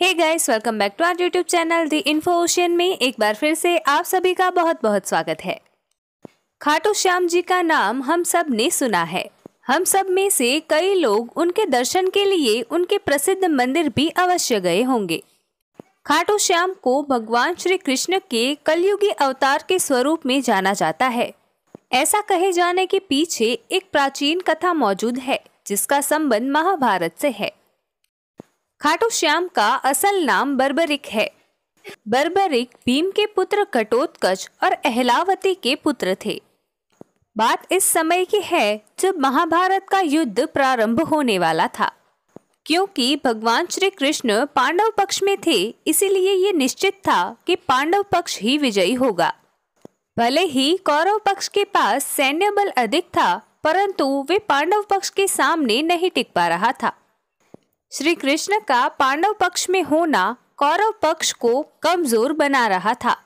hey guys welcome back to our YouTube channel the info ocean में एक बार फिर से आप सभी का बहुत बहुत स्वागत है खाटू श्याम जी का नाम हम सब ने सुना है हम सब में से कई लोग उनके दर्शन के लिए उनके प्रसिद्ध मंदिर भी अवश्य गए होंगे खाटू श्याम को भगवान श्री कृष्ण के कलयुगी अवतार के स्वरूप में जाना जाता है ऐसा कहे जाने के पीछे एक प्राचीन कथा मौजूद है जिसका संबंध महाभारत से है खाटू श्याम का असल नाम बर्बरिक है बर्बरिक भीम के पुत्र घटोत्कच और अहलावती के पुत्र थे बात इस समय की है जब महाभारत का युद्ध प्रारंभ होने वाला था क्योंकि भगवान श्री कृष्ण पांडव पक्ष में थे इसीलिए ये निश्चित था कि पांडव पक्ष ही विजयी होगा भले ही कौरव पक्ष के पास सैन्य बल अधिक था परंतु वे पांडव पक्ष के सामने नहीं टिक पा रहा था श्री कृष्ण का पांडव पक्ष में होना कौरव पक्ष को कमजोर बना रहा था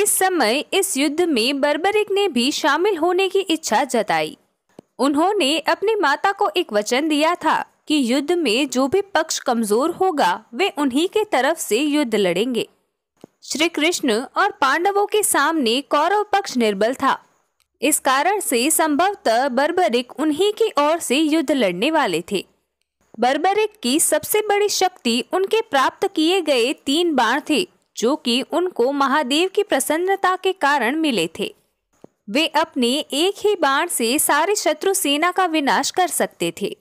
इस समय इस युद्ध में बर्बरिक ने भी शामिल होने की इच्छा जताई उन्होंने अपनी माता को एक वचन दिया था कि युद्ध में जो भी पक्ष कमजोर होगा वे उन्हीं के तरफ से युद्ध लड़ेंगे श्री कृष्ण और पांडवों के सामने कौरव पक्ष निर्बल था इस कारण से संभवतः बर्बरिक उन्हीं की ओर से युद्ध लड़ने वाले थे बर्बरिक की सबसे बड़ी शक्ति उनके प्राप्त किए गए तीन बाण थे जो कि उनको महादेव की प्रसन्नता के कारण मिले थे वे अपने एक ही बाण से सारे शत्रु सेना का विनाश कर सकते थे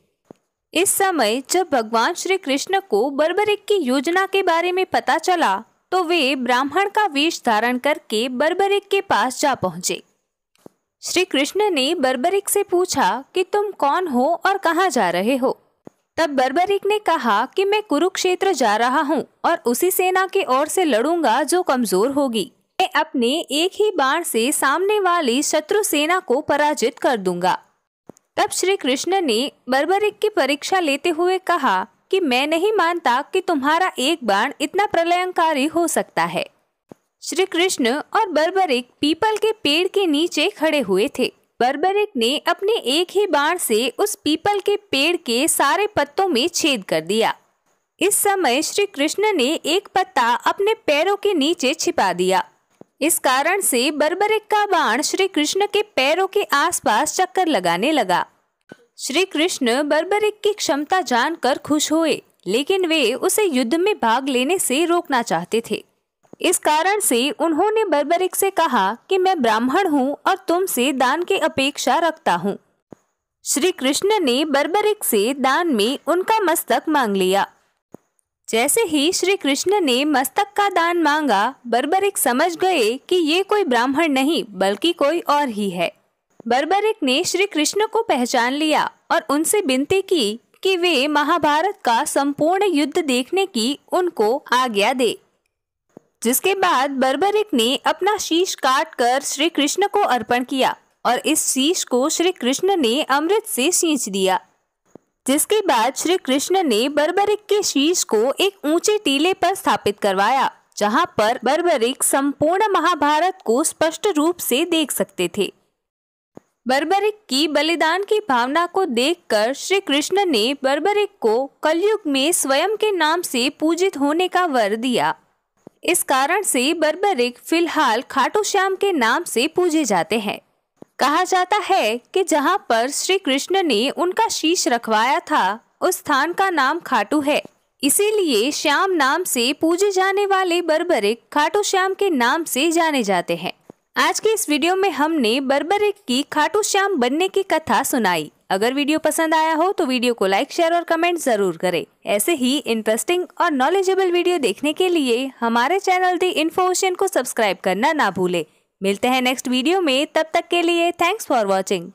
इस समय जब भगवान श्री कृष्ण को बर्बरिक की योजना के बारे में पता चला तो वे ब्राह्मण का वेश धारण करके बर्बरिक के पास जा पहुंचे श्री कृष्ण ने बर्बरिक से पूछा कि तुम कौन हो और कहाँ जा रहे हो तब बर्बरिक ने कहा कि मैं कुरुक्षेत्र जा रहा हूँ और उसी सेना की ओर से लड़ूंगा जो कमजोर होगी मैं अपने एक ही बाण से सामने वाली शत्रु सेना को पराजित कर दूंगा तब श्री कृष्ण ने बर्बरिक की परीक्षा लेते हुए कहा कि मैं नहीं मानता कि तुम्हारा एक बाण इतना प्रलयंकारी हो सकता है श्री कृष्ण और बर्बरिक पीपल के पेड़ के नीचे खड़े हुए थे बर्बरिक ने अपने एक ही बाण से उस पीपल के पेड़ के सारे पत्तों में छेद कर दिया इस समय श्री कृष्ण ने एक पत्ता अपने पैरों के नीचे छिपा दिया इस कारण से बर्बरिक का बाण श्री कृष्ण के पैरों के आसपास चक्कर लगाने लगा श्री कृष्ण बर्बरिक की क्षमता जानकर खुश हुए लेकिन वे उसे युद्ध में भाग लेने से रोकना चाहते थे इस कारण से उन्होंने बर्बरिक से कहा कि मैं ब्राह्मण हूँ और तुमसे दान की अपेक्षा रखता हूँ श्री कृष्ण ने बर्बरिक से दान में उनका मस्तक मांग लिया जैसे ही श्री कृष्ण ने मस्तक का दान मांगा बर्बरिक समझ गए कि ये कोई ब्राह्मण नहीं बल्कि कोई और ही है बर्बरिक ने श्री कृष्ण को पहचान लिया और उनसे विनती की कि वे महाभारत का संपूर्ण युद्ध देखने की उनको आज्ञा दे जिसके बाद बर्बरिक ने अपना शीश काट कर श्री कृष्ण को अर्पण किया और इस शीश को श्री कृष्ण ने अमृत से सींच दिया जिसके बाद श्री कृष्ण ने बर्बरिक के शीश को एक ऊंचे टीले पर स्थापित करवाया जहां पर बर्बरिक संपूर्ण महाभारत को स्पष्ट रूप से देख सकते थे बर्बरिक की बलिदान की भावना को देखकर श्री कृष्ण ने बर्बरिक को कलयुग में स्वयं के नाम से पूजित होने का वर दिया इस कारण से बर्बरिक फिलहाल खाटू श्याम के नाम से पूजे जाते हैं कहा जाता है कि जहाँ पर श्री कृष्ण ने उनका शीश रखवाया था उस स्थान का नाम खाटू है इसीलिए श्याम नाम से पूजे जाने वाले बर्बरिक खाटू श्याम के नाम से जाने जाते हैं आज के इस वीडियो में हमने बर्बरिक की खाटू श्याम बनने की कथा सुनाई अगर वीडियो पसंद आया हो तो वीडियो को लाइक शेयर और कमेंट जरूर करें ऐसे ही इंटरेस्टिंग और नॉलेजेबल वीडियो देखने के लिए हमारे चैनल दी इन्फोशन को सब्सक्राइब करना ना भूलें मिलते हैं नेक्स्ट वीडियो में तब तक के लिए थैंक्स फॉर वॉचिंग